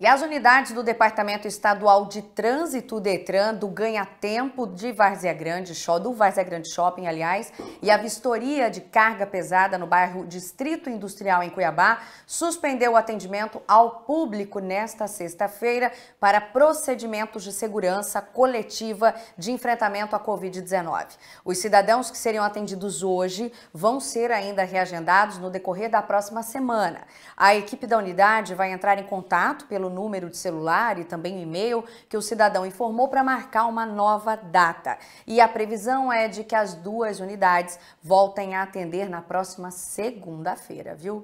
E as unidades do Departamento Estadual de Trânsito Detran do Ganha Tempo de Várzea Grande, do Várzea Grande Shopping, aliás, e a vistoria de carga pesada no bairro Distrito Industrial em Cuiabá suspendeu o atendimento ao público nesta sexta-feira para procedimentos de segurança coletiva de enfrentamento à Covid-19. Os cidadãos que seriam atendidos hoje vão ser ainda reagendados no decorrer da próxima semana. A equipe da unidade vai entrar em contato pelo pelo número de celular e também o e-mail que o cidadão informou para marcar uma nova data. E a previsão é de que as duas unidades voltem a atender na próxima segunda-feira, viu?